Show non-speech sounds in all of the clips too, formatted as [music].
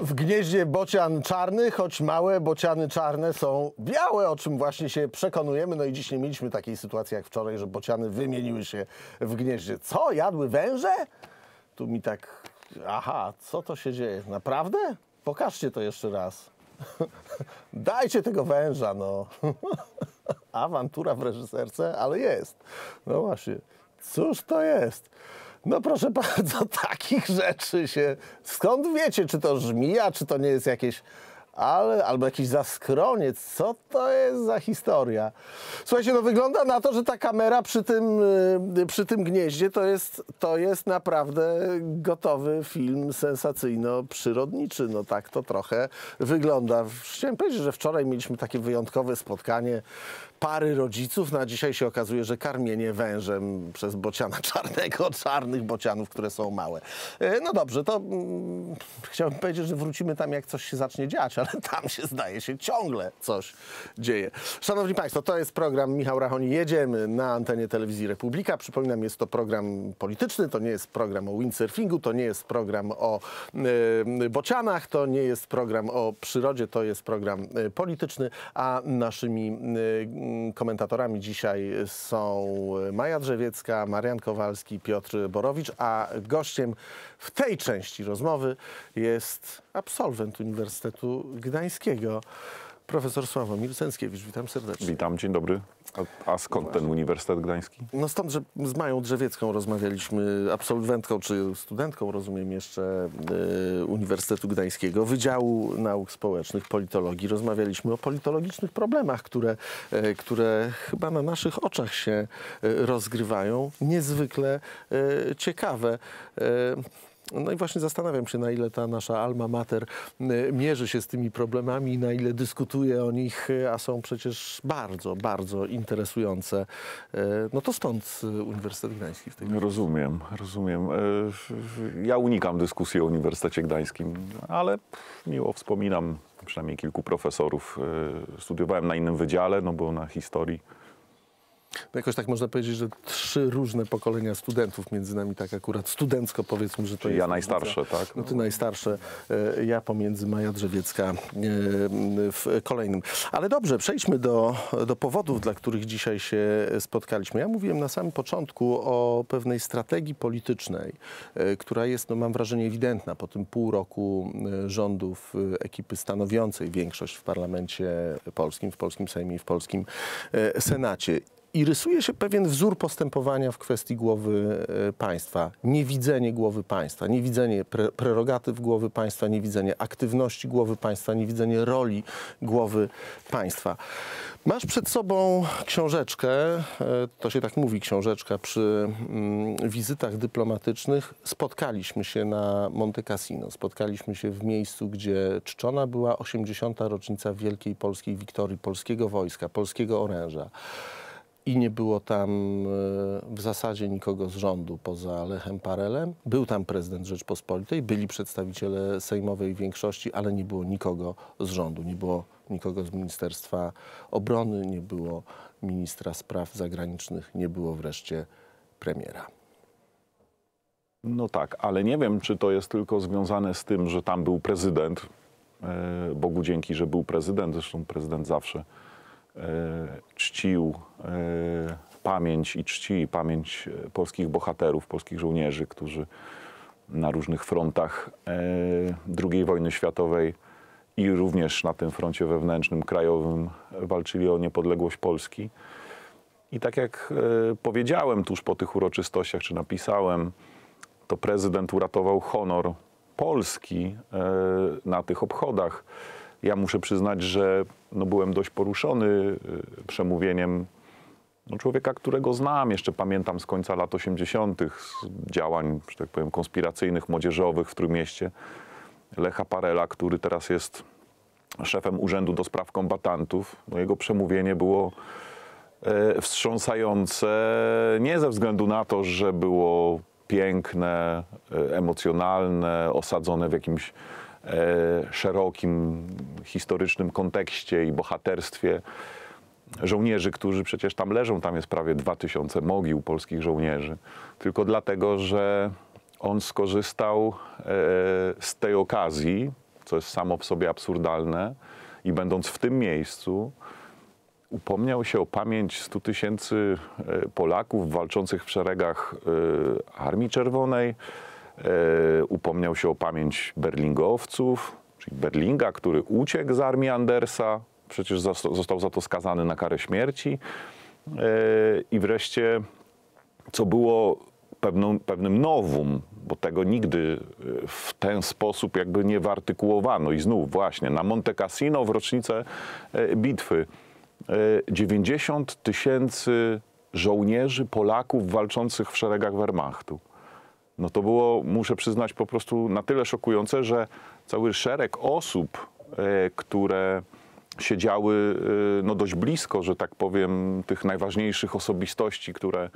W gnieździe bocian czarny, choć małe bociany czarne są białe, o czym właśnie się przekonujemy. No i dziś nie mieliśmy takiej sytuacji jak wczoraj, że bociany wymieniły się w gnieździe. Co, jadły węże? Tu mi tak, aha, co to się dzieje? Naprawdę? Pokażcie to jeszcze raz. [laughs] Dajcie tego węża, no. [laughs] Awantura w reżyserce, ale jest. No właśnie, cóż to jest? No proszę bardzo, [laughs] takich rzeczy się... Skąd wiecie, czy to żmija, czy to nie jest jakieś ale, albo jakiś zaskroniec, co to jest za historia? Słuchajcie, no wygląda na to, że ta kamera przy tym, y, przy tym gnieździe to jest, to jest naprawdę gotowy film sensacyjno-przyrodniczy, no tak to trochę wygląda. Chciałem powiedzieć, że wczoraj mieliśmy takie wyjątkowe spotkanie pary rodziców, na no dzisiaj się okazuje, że karmienie wężem przez bociana [laughs] czarnego, czarnych bocianów, które są małe. Y, no dobrze, to mm, chciałbym powiedzieć, że wrócimy tam, jak coś się zacznie dziać, ale ale tam się zdaje się ciągle coś dzieje. Szanowni Państwo, to jest program Michał Rachoni. Jedziemy na antenie telewizji Republika. Przypominam, jest to program polityczny, to nie jest program o windsurfingu, to nie jest program o e, bocianach, to nie jest program o przyrodzie, to jest program e, polityczny, a naszymi e, komentatorami dzisiaj są Maja Drzewiecka, Marian Kowalski, Piotr Borowicz, a gościem w tej części rozmowy jest absolwent Uniwersytetu Gdańskiego. Profesor Sławomir Cęckiewicz, witam serdecznie. Witam, dzień dobry. A, a skąd ten Uniwersytet Gdański? No stąd, że z Mają Drzewiecką rozmawialiśmy, absolwentką czy studentką, rozumiem jeszcze, y, Uniwersytetu Gdańskiego, Wydziału Nauk Społecznych, Politologii. Rozmawialiśmy o politologicznych problemach, które, y, które chyba na naszych oczach się y, rozgrywają. Niezwykle e, ciekawe. No i właśnie zastanawiam się, na ile ta nasza alma mater y, mierzy się z tymi problemami, na ile dyskutuje o nich, y, a są przecież bardzo, bardzo interesujące. Y, no to stąd Uniwersytet Gdański w tej chwili. Rozumiem, rozumiem. Ja unikam dyskusji o Uniwersytecie Gdańskim, ale miło wspominam przynajmniej kilku profesorów. Studiowałem na innym wydziale, no bo na historii no jakoś tak można powiedzieć, że trzy różne pokolenia studentów, między nami tak akurat studencko powiedzmy, że to Czyli jest. ja najstarsze, tak? No ty najstarsze, e, ja pomiędzy Maja Drzewiecka e, w kolejnym. Ale dobrze, przejdźmy do, do powodów, dla których dzisiaj się spotkaliśmy. Ja mówiłem na samym początku o pewnej strategii politycznej, e, która jest, no mam wrażenie, ewidentna po tym pół roku rządów ekipy stanowiącej większość w parlamencie polskim, w polskim Sejmie i w polskim Senacie i rysuje się pewien wzór postępowania w kwestii głowy e, państwa. Niewidzenie głowy państwa, niewidzenie pre prerogatyw głowy państwa, niewidzenie aktywności głowy państwa, niewidzenie roli głowy państwa. Masz przed sobą książeczkę, e, to się tak mówi książeczka, przy mm, wizytach dyplomatycznych spotkaliśmy się na Monte Cassino. Spotkaliśmy się w miejscu, gdzie czczona była 80. rocznica Wielkiej Polskiej Wiktorii, polskiego wojska, polskiego oręża i nie było tam e, w zasadzie nikogo z rządu poza Lechem Parelem. Był tam prezydent Rzeczpospolitej, byli przedstawiciele sejmowej większości, ale nie było nikogo z rządu, nie było nikogo z Ministerstwa Obrony, nie było ministra spraw zagranicznych, nie było wreszcie premiera. No tak, ale nie wiem, czy to jest tylko związane z tym, że tam był prezydent. E, Bogu dzięki, że był prezydent, zresztą prezydent zawsze E, czcił e, pamięć i czci pamięć e, polskich bohaterów, polskich żołnierzy, którzy na różnych frontach II wojny światowej i również na tym froncie wewnętrznym, krajowym walczyli o niepodległość Polski. I tak jak powiedziałem tuż po tych uroczystościach, czy napisałem, to prezydent uratował honor Polski na tych obchodach ja muszę przyznać, że no, byłem dość poruszony y, przemówieniem no, człowieka, którego znam, jeszcze pamiętam z końca lat 80., z działań, że tak powiem, konspiracyjnych, młodzieżowych w Trójmieście, Lecha Parela, który teraz jest szefem Urzędu do Spraw Kombatantów. No, jego przemówienie było e, wstrząsające, nie ze względu na to, że było piękne, e, emocjonalne, osadzone w jakimś E, szerokim historycznym kontekście i bohaterstwie żołnierzy, którzy przecież tam leżą. Tam jest prawie 2000 mogił polskich żołnierzy. Tylko dlatego, że on skorzystał e, z tej okazji, co jest samo w sobie absurdalne, i będąc w tym miejscu, upomniał się o pamięć 100 tysięcy e, Polaków walczących w szeregach Armii Czerwonej, E, upomniał się o pamięć berlingowców, czyli Berlinga, który uciekł z armii Andersa, przecież został za to skazany na karę śmierci. E, I wreszcie, co było pewną, pewnym nowum, bo tego nigdy e, w ten sposób jakby nie wyartykułowano. I znów właśnie na Monte Cassino w rocznicę bitwy 90 tysięcy żołnierzy Polaków walczących w szeregach Wehrmachtu no to było, muszę przyznać, po prostu na tyle szokujące, że cały szereg osób, e, które siedziały e, no dość blisko, że tak powiem, tych najważniejszych osobistości, które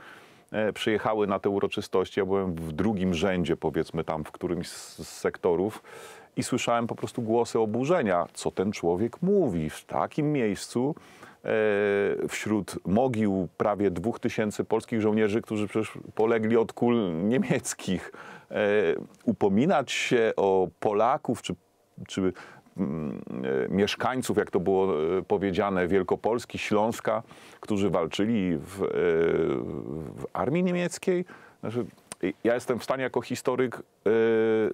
e, przyjechały na te uroczystości. Ja byłem w drugim rzędzie, powiedzmy tam, w którymś z sektorów i słyszałem po prostu głosy oburzenia, co ten człowiek mówi w takim miejscu, E, wśród mogił prawie dwóch tysięcy polskich żołnierzy, którzy przecież polegli od kul niemieckich, e, upominać się o Polaków czy, czy mm, e, mieszkańców, jak to było powiedziane, Wielkopolski, Śląska, którzy walczyli w, w armii niemieckiej. Znaczy, ja jestem w stanie jako historyk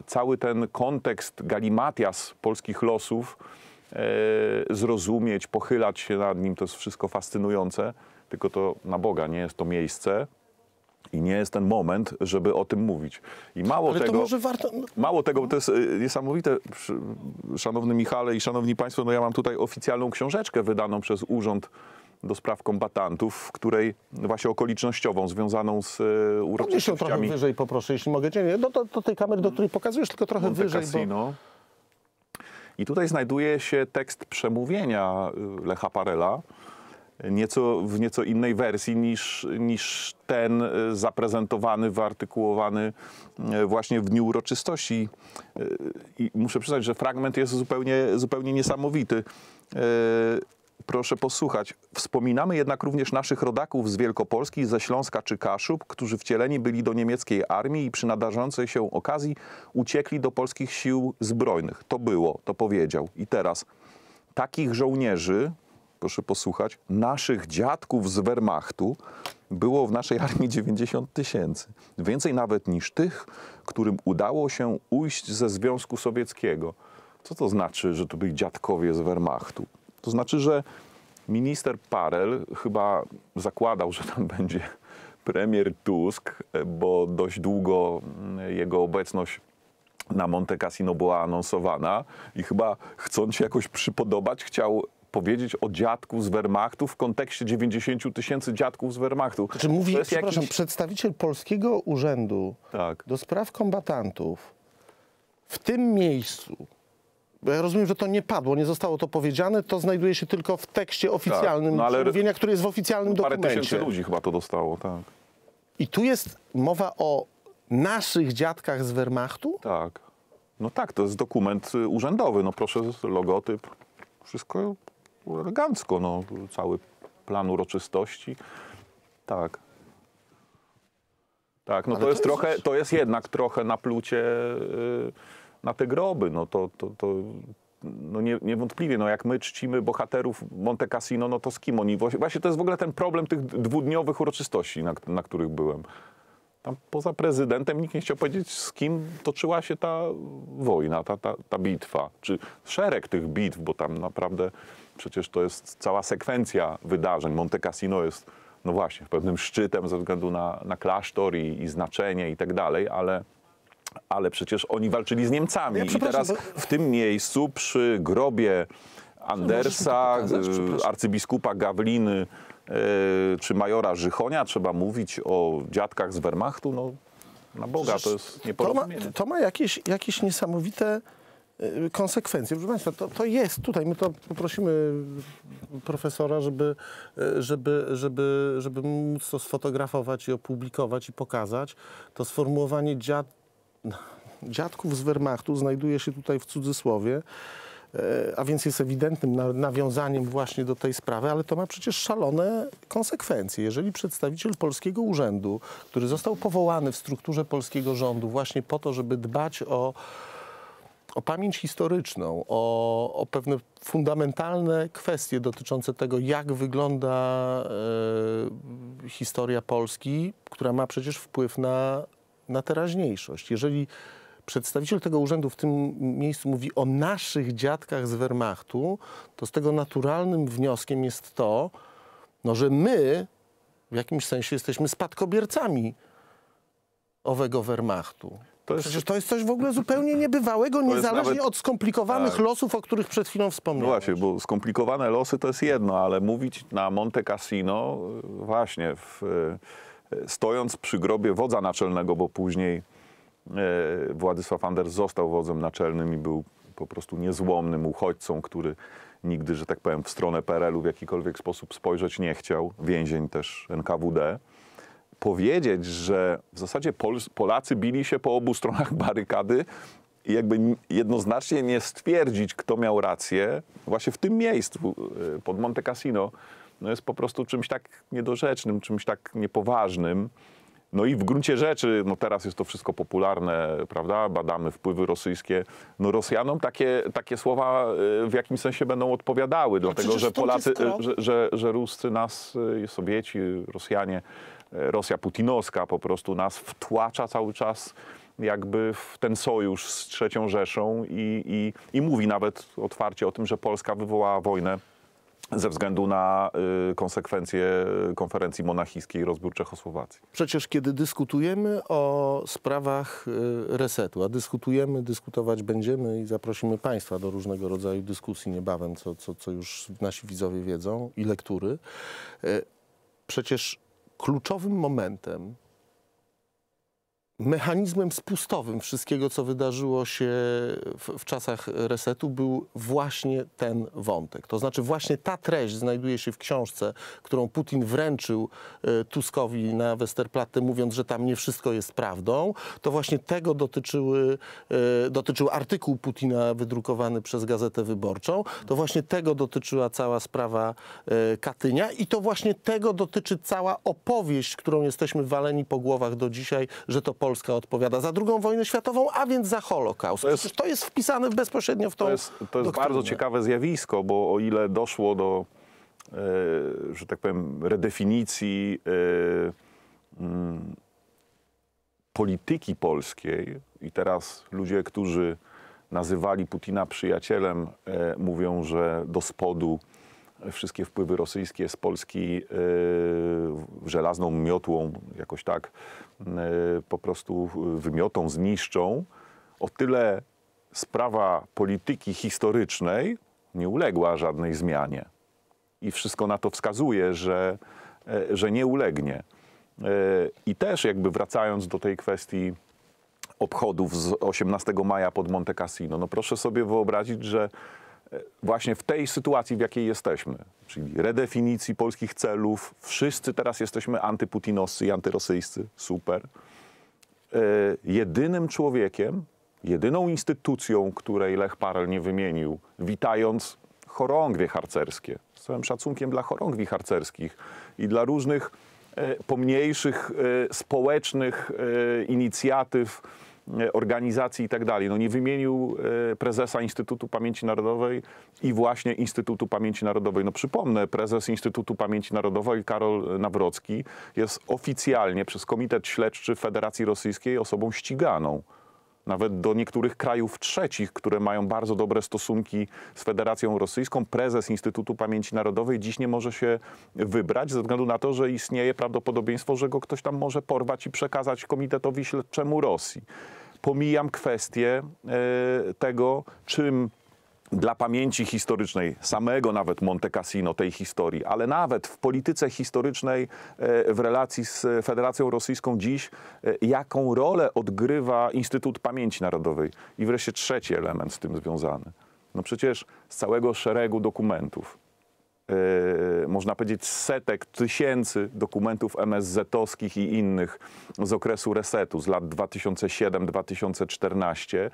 cały ten kontekst galimatias polskich losów E, zrozumieć, pochylać się nad nim, to jest wszystko fascynujące, tylko to na Boga nie jest to miejsce, i nie jest ten moment, żeby o tym mówić. I mało Ale tego. Warto... Mało tego, bo to jest e, niesamowite, szanowny Michale i szanowni Państwo, no ja mam tutaj oficjalną książeczkę wydaną przez Urząd do Spraw Kombatantów, w której właśnie okolicznościową, związaną z e, no, uroczystościami. Podnieś trochę wyżej poproszę, jeśli mogę. Nie, no do, do tej kamery, do której pokazujesz, tylko trochę Monte wyżej. Cassino. Bo... I tutaj znajduje się tekst przemówienia y, Lecha Parela, nieco, w nieco innej wersji niż, niż ten y, zaprezentowany, wyartykułowany y, właśnie w dniu uroczystości. I muszę przyznać, że fragment jest zupełnie, zupełnie niesamowity proszę posłuchać. Wspominamy jednak również naszych rodaków z Wielkopolski, ze Śląska czy Kaszub, którzy wcieleni byli do niemieckiej armii i przy nadarzącej się okazji uciekli do polskich sił zbrojnych. To było, to powiedział. I teraz takich żołnierzy, proszę posłuchać, naszych dziadków z Wehrmachtu było w naszej armii 90 tysięcy. Więcej nawet niż tych, którym udało się ujść ze Związku Sowieckiego. Co to znaczy, że to byli dziadkowie z Wehrmachtu? To znaczy, że minister Parel chyba zakładał, że tam będzie premier Tusk, bo dość długo mm, jego obecność na Monte Cassino była anonsowana i chyba chcąc się jakoś przypodobać, chciał powiedzieć o dziadku z Wehrmachtu w kontekście 90 tysięcy dziadków z Wehrmachtu. Czy znaczy, mówi, przepraszam, jakiś... przedstawiciel polskiego urzędu tak. do spraw kombatantów w tym miejscu, bo ja rozumiem, że to nie padło, nie zostało to powiedziane, to znajduje się tylko w tekście tak, oficjalnym tak, no który jest w oficjalnym parę dokumencie. Parę tysięcy ludzi chyba to dostało, tak. I tu jest mowa o naszych dziadkach z Wehrmachtu? Tak. No tak, to jest dokument y, urzędowy, no proszę, logotyp, wszystko elegancko, no cały plan uroczystości, tak. Tak, no to, jest, to jest trochę, to jest jednak trochę na plucie... Yy, na te groby. No to, to, to no nie, niewątpliwie, no jak my czcimy bohaterów Monte Cassino, no to z kim oni... Właśnie to jest w ogóle ten problem tych dwudniowych uroczystości, na, na których byłem. Tam poza prezydentem nikt nie chciał powiedzieć, z kim toczyła się ta wojna, ta, ta, ta bitwa. Czy szereg tych bitw, bo tam naprawdę przecież to jest cała sekwencja wydarzeń. Monte Cassino jest, no właśnie, pewnym szczytem ze względu na, na klasztor i, i znaczenie i tak dalej, ale ale przecież oni walczyli z Niemcami. Ja I teraz w tym miejscu przy grobie Andersa, y, arcybiskupa Gawliny y, czy majora Żychonia trzeba mówić o dziadkach z Wehrmachtu? No, na Boga, to jest nieporozumienie. To ma, to ma jakieś, jakieś niesamowite y, konsekwencje. Proszę Państwa, to, to jest tutaj. My to poprosimy profesora, żeby, żeby, żeby, żeby móc to sfotografować i opublikować i pokazać. To sformułowanie dziad, dziadków z Wehrmachtu znajduje się tutaj w cudzysłowie, e, a więc jest ewidentnym nawiązaniem właśnie do tej sprawy, ale to ma przecież szalone konsekwencje. Jeżeli przedstawiciel polskiego urzędu, który został powołany w strukturze polskiego rządu właśnie po to, żeby dbać o o pamięć historyczną, o, o, pewne fundamentalne kwestie dotyczące tego, jak wygląda e, historia Polski, która ma przecież wpływ na na teraźniejszość. Jeżeli przedstawiciel tego urzędu w tym miejscu mówi o naszych dziadkach z Wehrmachtu, to z tego naturalnym wnioskiem jest to, no, że my w jakimś sensie jesteśmy spadkobiercami owego Wehrmachtu. To jest... Przecież to jest coś w ogóle zupełnie niebywałego, niezależnie nawet... od skomplikowanych tak. losów, o których przed chwilą wspomniałem. No właśnie, bo skomplikowane losy to jest jedno, ale mówić na Monte Cassino y, właśnie w y, stojąc przy grobie wodza naczelnego, bo później e, Władysław Anders został wodzem naczelnym i był po prostu niezłomnym uchodźcą, który nigdy, że tak powiem, w stronę PRL-u w jakikolwiek sposób spojrzeć nie chciał, więzień też NKWD, powiedzieć, że w zasadzie Pol Polacy bili się po obu stronach [laughs] barykady i jakby jednoznacznie nie stwierdzić, kto miał rację, właśnie w tym miejscu, e, pod Monte Cassino, no jest po prostu czymś tak niedorzecznym, czymś tak niepoważnym. No i w gruncie rzeczy, no teraz jest to wszystko popularne, prawda? Badamy wpływy rosyjskie. No Rosjanom takie, takie słowa y, w jakimś sensie będą odpowiadały, dlatego że Polacy, że, że, że Ruscy nas, y, Sowieci, Rosjanie, y, Rosja putinowska po prostu nas wtłacza cały czas jakby w ten sojusz z trzecią Rzeszą i, i, i mówi nawet otwarcie o tym, że Polska wywołała wojnę ze względu na y, konsekwencje konferencji monachijskiej rozbiór Czechosłowacji. Przecież kiedy dyskutujemy o sprawach y, resetu, a dyskutujemy, dyskutować będziemy i zaprosimy Państwa do różnego rodzaju dyskusji niebawem, co, co, co już nasi widzowie wiedzą i lektury, y, przecież kluczowym momentem mechanizmem spustowym wszystkiego, co wydarzyło się w, w, czasach resetu, był właśnie ten wątek. To znaczy właśnie ta treść znajduje się w książce, którą Putin wręczył e, Tuskowi na Westerplatte, mówiąc, że tam nie wszystko jest prawdą. To właśnie tego dotyczyły, e, dotyczył artykuł Putina wydrukowany przez Gazetę Wyborczą. To właśnie tego dotyczyła cała sprawa y, Katynia i to właśnie tego dotyczy cała opowieść, którą jesteśmy waleni po głowach do dzisiaj, że to Polska odpowiada za II wojnę światową, a więc za Holokaust. To jest, to jest wpisane bezpośrednio w tą To jest, to jest bardzo ciekawe zjawisko, bo o ile doszło do, e, że tak powiem, redefinicji e, mm, polityki polskiej i teraz ludzie, którzy nazywali Putina przyjacielem, e, mówią, że do spodu wszystkie wpływy rosyjskie z Polski e, żelazną miotłą, jakoś tak e, po prostu wymiotą, zniszczą. O tyle sprawa polityki historycznej nie uległa żadnej zmianie. I wszystko na to wskazuje, że, e, że nie ulegnie. I też jakby wracając do tej kwestii obchodów z 18 maja pod Monte Cassino, no proszę sobie wyobrazić, że właśnie w tej sytuacji, w jakiej jesteśmy, czyli redefinicji polskich celów, wszyscy teraz jesteśmy antyputinowscy i antyrosyjscy, super. E, jedynym człowiekiem, jedyną instytucją, której Lech Parel nie wymienił, witając chorągwie harcerskie, z całym szacunkiem dla chorągwi harcerskich i dla różnych e, pomniejszych e, społecznych inicjatyw, E, organizacji i tak dalej. No nie wymienił e, prezesa Instytutu Pamięci Narodowej i właśnie Instytutu Pamięci Narodowej. No przypomnę, prezes Instytutu Pamięci Narodowej Karol Nawrocki jest oficjalnie przez Komitet Śledczy Federacji Rosyjskiej osobą ściganą nawet do niektórych krajów trzecich, które mają bardzo dobre stosunki z Federacją Rosyjską. Prezes Instytutu Pamięci Narodowej dziś nie może się wybrać ze względu na to, że istnieje prawdopodobieństwo, że go ktoś tam może porwać i przekazać Komitetowi Śledczemu Rosji pomijam kwestię e, tego, czym dla pamięci historycznej samego nawet Monte Cassino, tej historii, ale nawet w polityce historycznej e, w relacji z Federacją Rosyjską dziś, e, jaką rolę odgrywa Instytut Pamięci Narodowej i wreszcie trzeci element z tym związany. No przecież z całego szeregu dokumentów, e, można powiedzieć, setek, tysięcy dokumentów MSZ-owskich i innych z okresu resetu z lat 2007-2014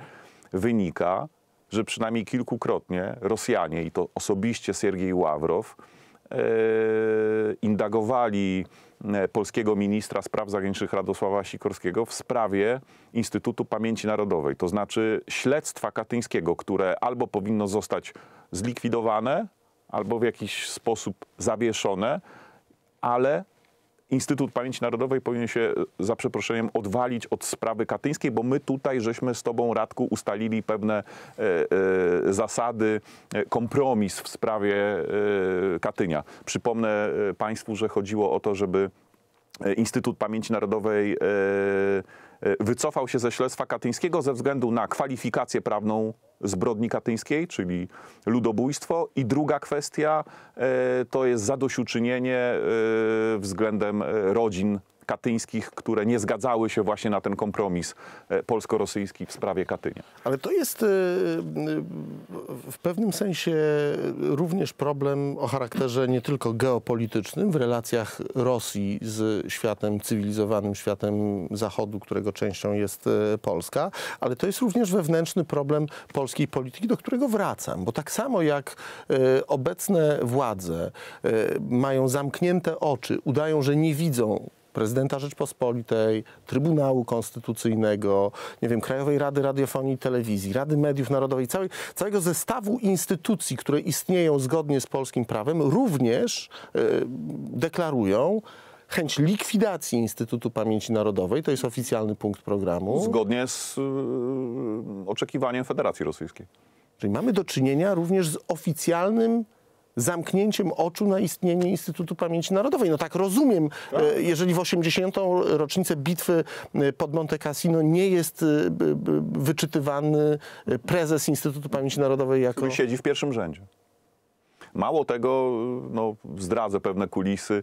wynika, że przynajmniej kilkukrotnie Rosjanie, i to osobiście Siergiej Ławrow, e, indagowali e, polskiego ministra spraw zagranicznych Radosława Sikorskiego w sprawie Instytutu Pamięci Narodowej, to znaczy śledztwa katyńskiego, które albo powinno zostać zlikwidowane, albo w jakiś sposób zawieszone, ale Instytut Pamięci Narodowej powinien się e, za przeproszeniem odwalić od sprawy katyńskiej, bo my tutaj żeśmy z tobą, Radku, ustalili pewne e, e, zasady, e, kompromis w sprawie e, Katynia. Przypomnę e, Państwu, że chodziło o to, żeby Instytut Pamięci Narodowej E, wycofał się ze śledztwa katyńskiego ze względu na kwalifikację prawną zbrodni katyńskiej, czyli ludobójstwo. I druga kwestia e, to jest zadośćuczynienie e, względem rodzin katyńskich, które nie zgadzały się właśnie na ten kompromis e, polsko-rosyjski w sprawie Katynia. Ale to jest e, e, w pewnym sensie również problem o charakterze nie tylko geopolitycznym w relacjach Rosji z światem cywilizowanym, światem Zachodu, którego częścią jest Polska, ale to jest również wewnętrzny problem polskiej polityki, do którego wracam, bo tak samo jak obecne władze mają zamknięte oczy, udają, że nie widzą prezydenta Rzeczpospolitej, Trybunału Konstytucyjnego, nie wiem, Krajowej Rady Radiofonii i Telewizji, Rady Mediów Narodowej, całej, całego zestawu instytucji, które istnieją zgodnie z polskim prawem, również e, deklarują, chęć likwidacji Instytutu Pamięci Narodowej, to jest oficjalny punkt programu. Zgodnie z yy, oczekiwaniem Federacji Rosyjskiej. Czyli mamy do czynienia również z oficjalnym zamknięciem oczu na istnienie Instytutu Pamięci Narodowej. No tak rozumiem, tak. E, jeżeli w 80. rocznicę bitwy e, pod Monte Cassino nie jest e, wyczytywany prezes Instytutu Pamięci Narodowej jako... Który siedzi w pierwszym rzędzie. Mało tego, no, zdradzę pewne kulisy,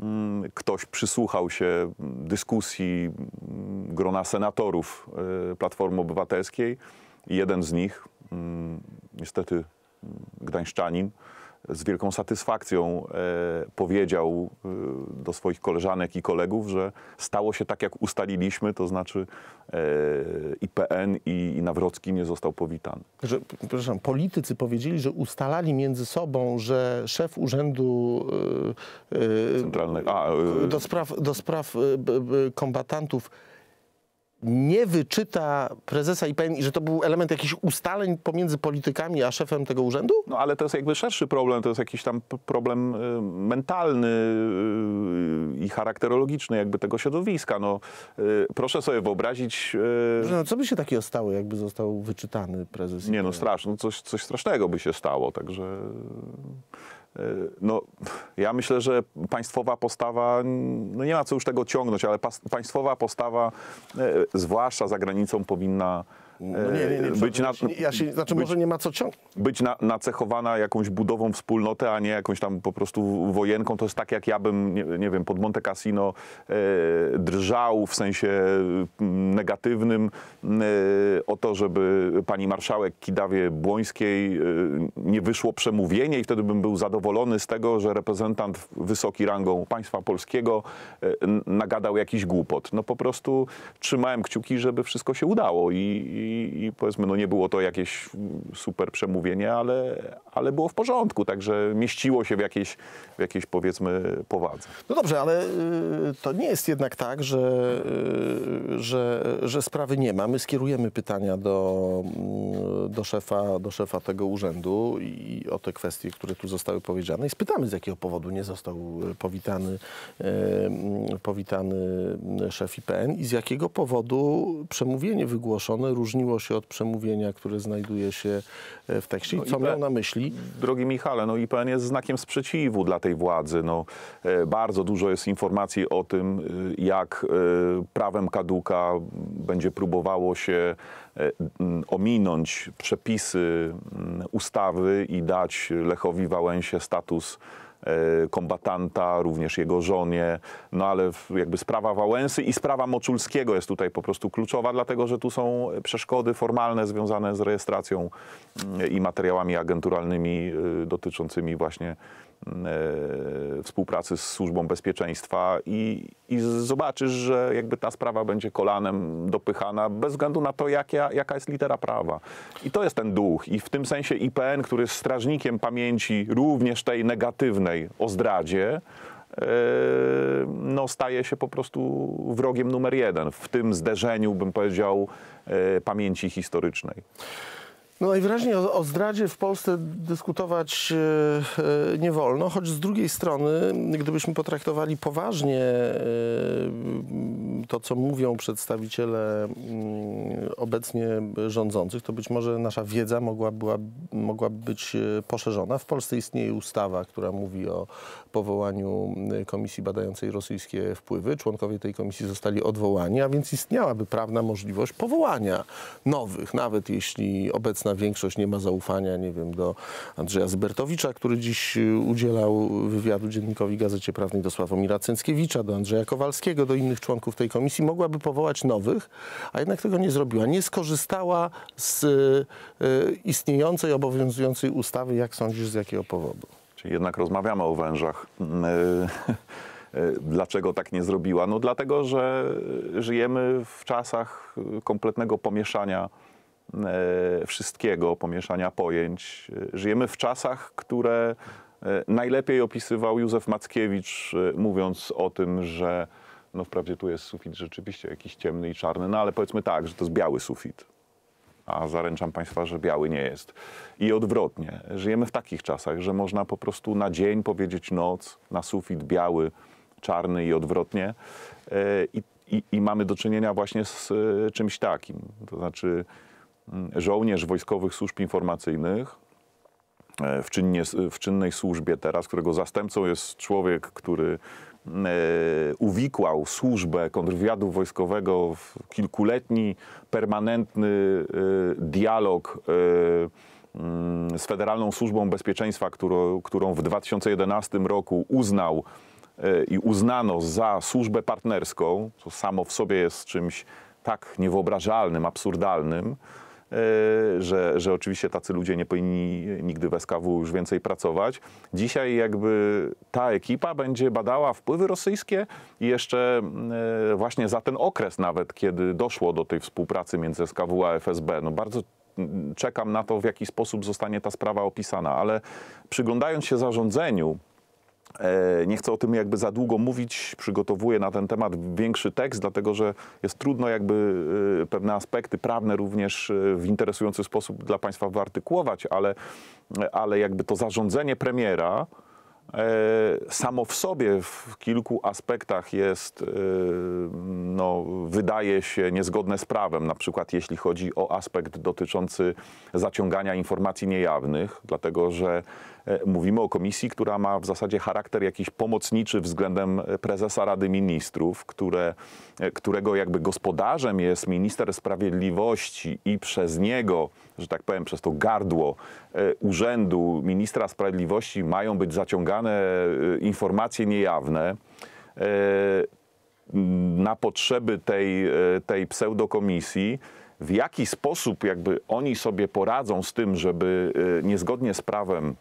mm, ktoś przysłuchał się dyskusji mm, grona senatorów Platformy Obywatelskiej. Jeden z nich, mm, niestety gdańszczanin, z wielką satysfakcją e, powiedział e, do swoich koleżanek i kolegów, że stało się tak, jak ustaliliśmy, to znaczy e, IPN i, i Nawrocki nie został powitany. Że, przepraszam, politycy powiedzieli, że ustalali między sobą, że szef urzędu centralnego do spraw, do spraw kombatantów nie wyczyta prezesa IPN i że to był element jakichś ustaleń pomiędzy politykami a szefem tego urzędu? No ale to jest jakby szerszy problem, to jest jakiś tam problem y, mentalny y, i charakterologiczny jakby tego środowiska. No, y, proszę sobie wyobrazić... No, co by się takiego stało, jakby został wyczytany prezes? IPN? Nie no, straszno, no, coś, coś strasznego by się stało, także... E, no, ja myślę, że państwowa postawa, no nie ma co już tego ciągnąć, ale pas, państwowa postawa, e, zwłaszcza za granicą, powinna być może nie ma co ciągnąć. Być nacechowana jakąś budową wspólnoty, a nie jakąś tam po prostu wojenką. To jest tak, jak ja bym, nie, nie wiem, pod Monte Cassino e, drżał w sensie negatywnym e, o to, żeby pani marszałek Kidawie-Błońskiej e, nie wyszło przemówienie i wtedy bym był zadowolony z tego, że reprezentant wysoki rangą państwa polskiego e, nagadał jakiś głupot. No po prostu trzymałem kciuki, żeby wszystko się udało i, i i, powiedzmy, no nie było to jakieś super przemówienie, ale, ale było w porządku, także mieściło się w jakiejś, w jakiejś powiedzmy powadze. No dobrze, ale y, to nie jest jednak tak, że, y, że, że sprawy nie ma. My skierujemy pytania do, mm, do, szefa, do szefa tego urzędu i o te kwestie, które tu zostały powiedziane i spytamy z jakiego powodu nie został y, powitany, mm, powitany szef IPN i z jakiego powodu przemówienie wygłoszone różni się od przemówienia, które znajduje się e, w tekście i no co IPN, miał na myśli? Drogi Michale, no IPN jest znakiem sprzeciwu dla tej władzy. No, e, bardzo dużo jest informacji o tym, e, jak prawem Kaduka będzie próbowało się ominąć przepisy ustawy i dać Lechowi Wałęsie status E, kombatanta, również jego żonie, no ale jakby sprawa Wałęsy i sprawa Moczulskiego jest tutaj po prostu kluczowa, dlatego że tu są przeszkody formalne związane z rejestracją mm, i materiałami agenturalnymi y, dotyczącymi właśnie E, współpracy z służbą bezpieczeństwa i, i, zobaczysz, że jakby ta sprawa będzie kolanem dopychana bez względu na to, jak ja, jaka jest litera prawa. I to jest ten duch. I w tym sensie IPN, który jest strażnikiem pamięci również tej negatywnej o zdradzie, e, no, staje się po prostu wrogiem numer jeden w tym zderzeniu, bym powiedział, e, pamięci historycznej. No najwyraźniej o, o zdradzie w Polsce dyskutować e, e, nie wolno, choć z drugiej strony, gdybyśmy potraktowali poważnie e, to, co mówią przedstawiciele mm, obecnie rządzących, to być może nasza wiedza mogła, była, mogła być e, poszerzona. W Polsce istnieje ustawa, która mówi o powołaniu mm, komisji badającej rosyjskie wpływy. Członkowie tej komisji zostali odwołani, a więc istniałaby prawna możliwość powołania nowych, nawet jeśli obecna większość nie ma zaufania, nie wiem, do Andrzeja Zbertowicza, który dziś e, udzielał wywiadu dziennikowi Gazecie Prawnej do Sławomira Cęckiewicza, do Andrzeja Kowalskiego, do innych członków tej komisji, mogłaby powołać nowych, a jednak tego nie zrobiła. Nie skorzystała z y, y, istniejącej, obowiązującej ustawy, jak sądzisz, z jakiego powodu? Czyli jednak rozmawiamy o wężach. Mm, y, [laughs] dlaczego tak nie zrobiła? No dlatego, że żyjemy w czasach kompletnego pomieszania wszystkiego, pomieszania pojęć. Żyjemy w czasach, które najlepiej opisywał Józef Mackiewicz, mówiąc o tym, że no wprawdzie tu jest sufit rzeczywiście jakiś ciemny i czarny, no ale powiedzmy tak, że to jest biały sufit. A zaręczam Państwa, że biały nie jest. I odwrotnie. Żyjemy w takich czasach, że można po prostu na dzień powiedzieć noc, na sufit biały, czarny i odwrotnie. E, I, i, i mamy do czynienia właśnie z e, czymś takim. To znaczy mm, żołnierz wojskowych służb informacyjnych e, w, czynnie, w czynnej służbie teraz, którego zastępcą jest człowiek, który E, uwikłał służbę kontrwywiadu wojskowego w kilkuletni, permanentny e, dialog e, mm, z Federalną Służbą Bezpieczeństwa, którą, w 2011 roku uznał i uznano za służbę partnerską, co samo w sobie jest czymś tak niewyobrażalnym, absurdalnym, E, że, że oczywiście tacy ludzie nie powinni nigdy w SKW już więcej pracować. Dzisiaj jakby ta ekipa będzie badała wpływy rosyjskie i jeszcze e, właśnie za ten okres nawet, kiedy doszło do tej współpracy między SKW a FSB, no bardzo czekam na to, w jaki sposób zostanie ta sprawa opisana, ale przyglądając się zarządzeniu E, nie chcę o tym jakby za długo mówić, przygotowuję na ten temat większy tekst, dlatego że jest trudno jakby e, pewne aspekty prawne również e, w interesujący sposób dla Państwa wyartykułować, ale, ale jakby to zarządzenie premiera samo w sobie w kilku aspektach jest, no, wydaje się niezgodne z prawem, na przykład jeśli chodzi o aspekt dotyczący zaciągania informacji niejawnych, dlatego że E, mówimy o komisji, która ma w zasadzie charakter jakiś pomocniczy względem prezesa Rady Ministrów, które, e, którego jakby gospodarzem jest minister sprawiedliwości i przez niego, że tak powiem, przez to gardło e, urzędu ministra sprawiedliwości mają być zaciągane informacje niejawne na potrzeby tej, tej pseudokomisji, w jaki sposób jakby oni sobie poradzą z tym, żeby niezgodnie z prawem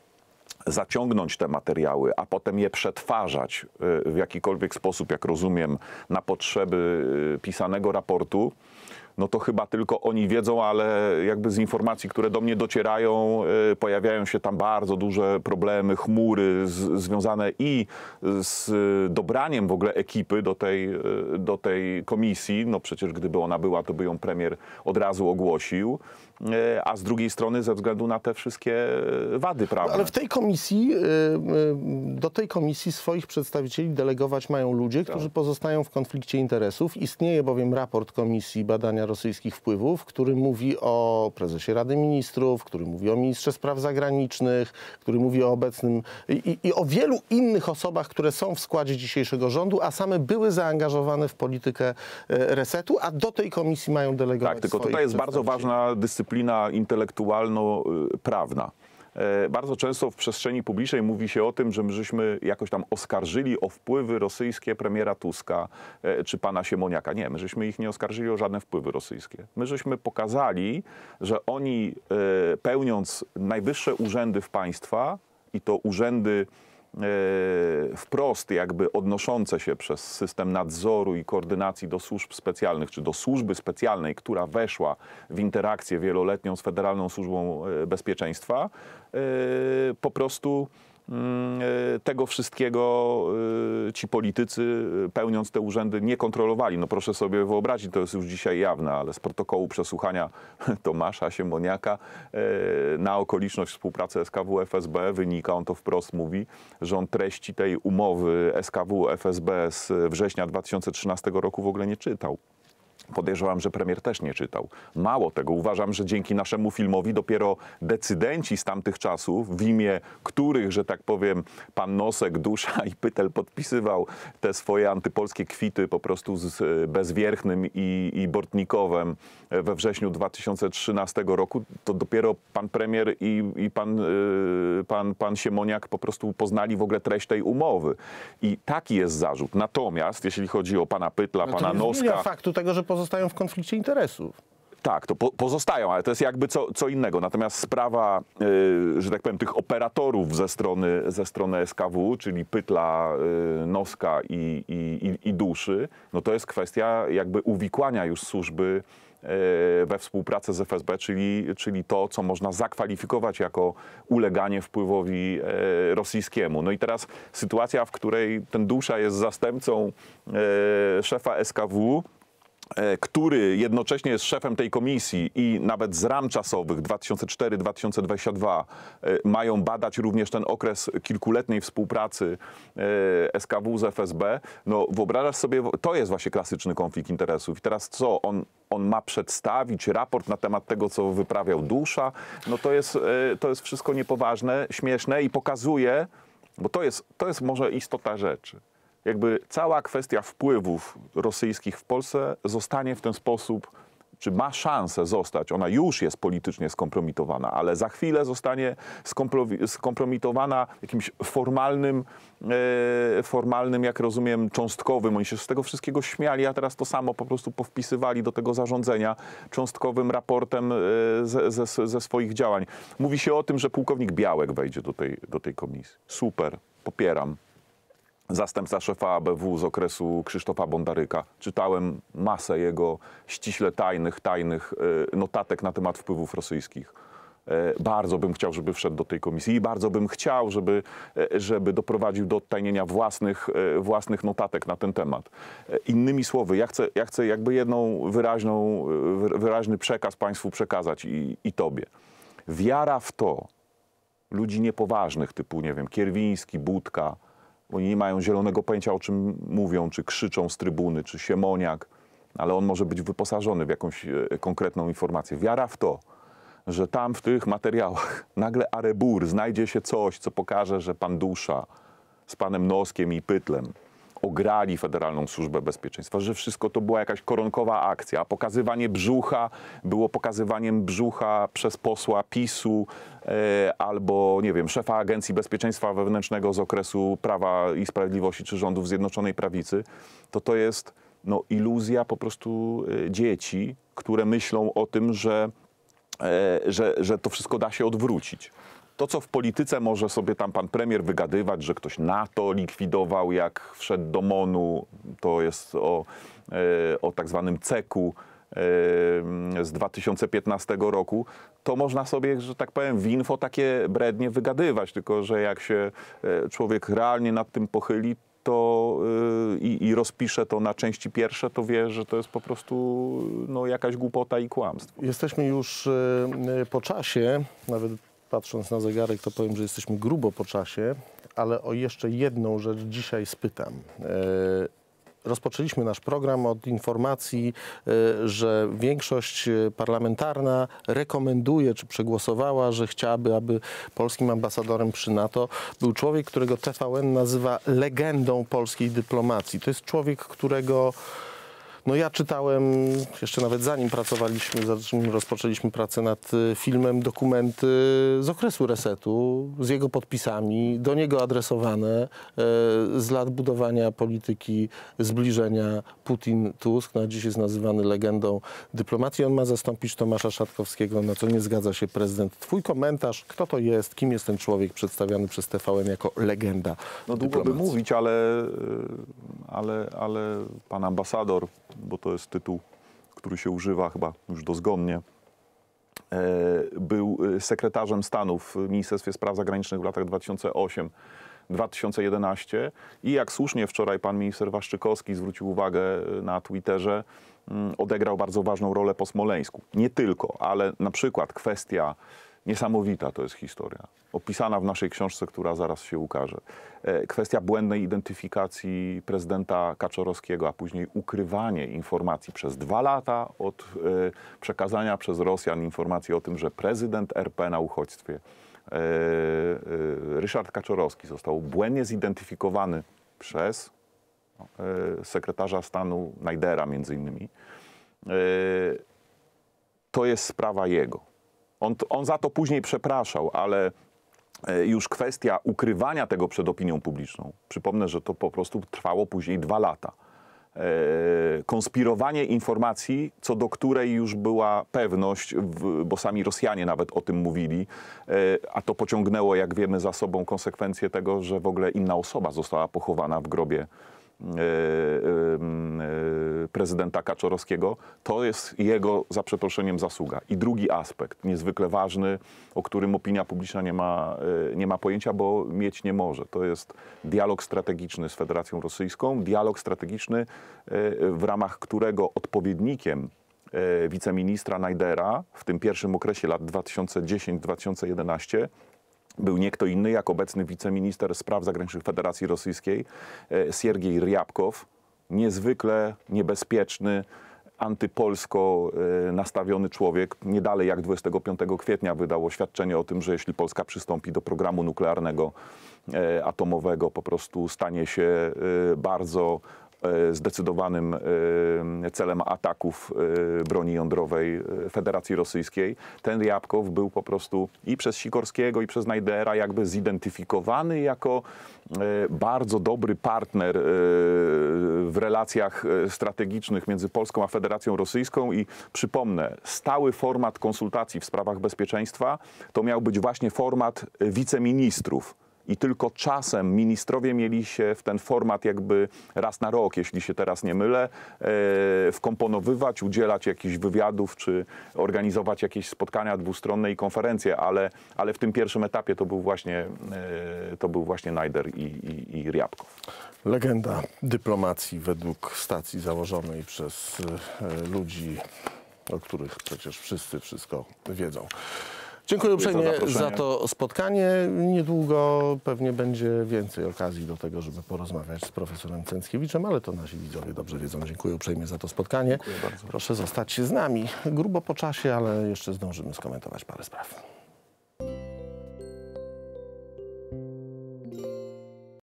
zaciągnąć te materiały, a potem je przetwarzać y, w jakikolwiek sposób, jak rozumiem, na potrzeby y, pisanego raportu, no to chyba tylko oni wiedzą, ale jakby z informacji, które do mnie docierają, y, pojawiają się tam bardzo duże problemy, chmury z, związane i z dobraniem w ogóle ekipy do tej, do tej komisji. No przecież gdyby ona była, to by ją premier od razu ogłosił. E, a z drugiej strony ze względu na te wszystkie e, wady prawne. No, ale w tej komisji, e, do tej komisji swoich przedstawicieli delegować mają ludzie, tak. którzy tak. pozostają w konflikcie interesów. Istnieje bowiem raport Komisji Badania Rosyjskich Wpływów, który mówi o prezesie Rady Ministrów, który mówi o ministrze spraw zagranicznych, który mówi o obecnym i, i o wielu innych osobach, które są w składzie dzisiejszego rządu, a same były zaangażowane w politykę resetu, a do tej komisji mają delegować Tak, tylko tutaj jest bardzo ważna dyscyplina dyscyplina intelektualno-prawna. E, bardzo często w przestrzeni publicznej mówi się o tym, że my żeśmy jakoś tam oskarżyli o wpływy rosyjskie premiera Tuska e, czy pana Siemoniaka. Nie, my żeśmy ich nie oskarżyli o żadne wpływy rosyjskie. My żeśmy pokazali, że oni e, pełniąc najwyższe urzędy w państwa i to urzędy E, wprost jakby odnoszące się przez system nadzoru i koordynacji do służb specjalnych, czy do służby specjalnej, która weszła w interakcję wieloletnią z Federalną Służbą e, Bezpieczeństwa, e, po prostu Mm, y, tego wszystkiego y, ci politycy y, pełniąc te urzędy nie kontrolowali. No proszę sobie wyobrazić, to jest już dzisiaj jawne, ale z protokołu przesłuchania [laughs] Tomasza Siemoniaka na okoliczność współpracy SKW-FSB wynika, on to wprost mówi, że on treści tej umowy SKW-FSB z września 2013 roku w ogóle nie czytał. Podejrzewam, że premier też nie czytał. Mało tego, uważam, że dzięki naszemu filmowi dopiero decydenci z tamtych czasów, w imię których, że tak powiem, pan Nosek, Dusza i Pytel podpisywał te swoje antypolskie kwity po prostu z e, Bezwierchnym i, i Bortnikowem e, we wrześniu 2013 roku, to dopiero pan premier i, i pan, yy, pan, pan Siemoniak po prostu poznali w ogóle treść tej umowy. I taki jest zarzut. Natomiast, jeśli chodzi o pana Pytla, no pana Noska... faktu tego, że poz pozostają w konflikcie interesów. Tak, to po, pozostają, ale to jest jakby co, co innego. Natomiast sprawa, yy, że tak powiem, tych operatorów ze strony, ze strony SKW, czyli Pytla, yy, Noska i, i, i, i, Duszy, no to jest kwestia jakby uwikłania już służby y, we współpracę z FSB, czyli, czyli to, co można zakwalifikować jako uleganie wpływowi y, rosyjskiemu. No i teraz sytuacja, w której ten Dusza jest zastępcą y, szefa SKW, E, który jednocześnie jest szefem tej komisji i nawet z ram czasowych 2004-2022 e, mają badać również ten okres kilkuletniej współpracy e, SKW z FSB, no wyobrażasz sobie, to jest właśnie klasyczny konflikt interesów. I teraz co? On, on ma przedstawić raport na temat tego, co wyprawiał Dusza? No to jest, to jest wszystko niepoważne, śmieszne i pokazuje, bo to jest, to jest może istota rzeczy jakby cała kwestia wpływów rosyjskich w Polsce zostanie w ten sposób, czy ma szansę zostać, ona już jest politycznie skompromitowana, ale za chwilę zostanie skompromitowana jakimś formalnym, e, formalnym, jak rozumiem, cząstkowym. Oni się z tego wszystkiego śmiali, a teraz to samo po prostu powpisywali do tego zarządzenia cząstkowym raportem e, ze, ze, ze swoich działań. Mówi się o tym, że pułkownik Białek wejdzie do tej, do tej komisji. Super, popieram zastępca szefa ABW z okresu Krzysztofa Bondaryka. Czytałem masę jego ściśle tajnych, tajnych e, notatek na temat wpływów rosyjskich. E, bardzo bym chciał, żeby wszedł do tej komisji i bardzo bym chciał, żeby, e, żeby doprowadził do odtajnienia własnych, własnych notatek na ten temat. Innymi słowy, ja chcę, ja chcę jakby jedną wyraźną, wyraźny przekaz Państwu przekazać i, i Tobie. Wiara w to ludzi niepoważnych typu, nie wiem, Kierwiński, Budka, oni nie mają zielonego pojęcia, o czym mówią, czy krzyczą z trybuny, czy siemoniak, ale on może być wyposażony w jakąś e, konkretną informację. Wiara w to, że tam w tych materiałach [laughs] nagle arebur znajdzie się coś, co pokaże, że pan dusza z panem Noskiem i Pytlem ograli Federalną Służbę Bezpieczeństwa, że wszystko to była jakaś koronkowa akcja. Pokazywanie brzucha było pokazywaniem brzucha przez posła PiSu e, albo, nie wiem, szefa Agencji Bezpieczeństwa Wewnętrznego z okresu Prawa i Sprawiedliwości czy rządów Zjednoczonej Prawicy, to to jest no, iluzja po prostu e, dzieci, które myślą o tym, że, e, że, że to wszystko da się odwrócić. To, co w polityce może sobie tam pan premier wygadywać, że ktoś NATO likwidował, jak wszedł do MONU, to jest o, e, o tak zwanym ceku e, z 2015 roku, to można sobie, że tak powiem, w info takie brednie wygadywać, tylko że jak się e, człowiek realnie nad tym pochyli, to i, i rozpisze to na części pierwsze, to wie, że to jest po prostu no, jakaś głupota i kłamstwo. Jesteśmy już po czasie, nawet Patrząc na zegarek, to powiem, że jesteśmy grubo po czasie, ale o jeszcze jedną rzecz dzisiaj spytam. E, rozpoczęliśmy nasz program od informacji, e, że większość e, parlamentarna rekomenduje czy przegłosowała, że chciałaby, aby polskim ambasadorem przy NATO był człowiek, którego TVN nazywa legendą polskiej dyplomacji. To jest człowiek, którego no ja czytałem, jeszcze nawet zanim pracowaliśmy, zanim rozpoczęliśmy pracę nad y, filmem, dokumenty z okresu resetu, z jego podpisami, do niego adresowane e, z lat budowania polityki zbliżenia Putin-Tusk. na no, dziś jest nazywany legendą dyplomacji. On ma zastąpić Tomasza Szatkowskiego, na co nie zgadza się prezydent. Twój komentarz, kto to jest, kim jest ten człowiek przedstawiany przez TVN jako legenda No długo dyplomacji. by mówić, ale, y, ale, ale pan ambasador bo to jest tytuł, który się używa chyba już dozgonnie, e, był e, sekretarzem stanu w Ministerstwie Spraw Zagranicznych w latach 2008. 2011 i jak słusznie wczoraj pan minister Waszczykowski zwrócił uwagę e, na Twitterze, mm, odegrał bardzo ważną rolę po Smoleńsku. Nie tylko, ale na przykład kwestia Niesamowita to jest historia, opisana w naszej książce, która zaraz się ukaże. E, kwestia błędnej identyfikacji prezydenta Kaczorowskiego, a później ukrywanie informacji przez dwa lata od e, przekazania przez Rosjan informacji o tym, że prezydent RP na uchodźstwie e, Ryszard Kaczorowski został błędnie zidentyfikowany przez no, sekretarza stanu Najdera między innymi. To jest sprawa jego on, on za to później przepraszał, ale e, już kwestia ukrywania tego przed opinią publiczną, przypomnę, że to po prostu trwało później dwa lata. E, konspirowanie informacji, co do której już była pewność, bo sami Rosjanie nawet o tym mówili, e, a to pociągnęło, jak wiemy, za sobą konsekwencje tego, że w ogóle inna osoba została pochowana w grobie E, e, prezydenta Kaczorowskiego, to jest jego, za przeproszeniem, zasługa. I drugi aspekt, niezwykle ważny, o którym opinia publiczna nie ma, e, nie ma pojęcia, bo mieć nie może. To jest dialog strategiczny z Federacją Rosyjską, dialog strategiczny, w ramach którego odpowiednikiem wiceministra Najdera w tym pierwszym okresie lat 2010-2011 był nie kto inny jak obecny wiceminister spraw zagranicznych Federacji Rosyjskiej, e, Siergiej Ryabkow, niezwykle niebezpieczny, antypolsko e, nastawiony człowiek. Nie dalej jak 25 kwietnia wydał oświadczenie o tym, że jeśli Polska przystąpi do programu nuklearnego e, atomowego, po prostu stanie się bardzo E, zdecydowanym e, celem ataków e, broni jądrowej Federacji Rosyjskiej. Ten Jabkow był po prostu i przez Sikorskiego, i przez Najdera jakby zidentyfikowany jako bardzo dobry partner w relacjach strategicznych między Polską a Federacją Rosyjską i przypomnę, stały format konsultacji w sprawach bezpieczeństwa to miał być właśnie format wiceministrów i tylko czasem ministrowie mieli się w ten format jakby raz na rok, jeśli się teraz nie mylę, e, wkomponowywać, udzielać jakichś wywiadów czy organizować jakieś spotkania dwustronne i konferencje, ale, ale w tym pierwszym etapie to był właśnie, e, to był właśnie Najder i, i, i Riabkow. Legenda dyplomacji według stacji założonej przez e, ludzi, o których przecież wszyscy wszystko wiedzą. Dziękuję uprzejmie za, za, to spotkanie. Niedługo pewnie będzie więcej okazji do tego, żeby porozmawiać z profesorem Cęckiewiczem, ale to nasi widzowie dobrze wiedzą. Dziękuję uprzejmie za to spotkanie. Proszę zostać z nami. Grubo po czasie, ale jeszcze zdążymy skomentować parę spraw.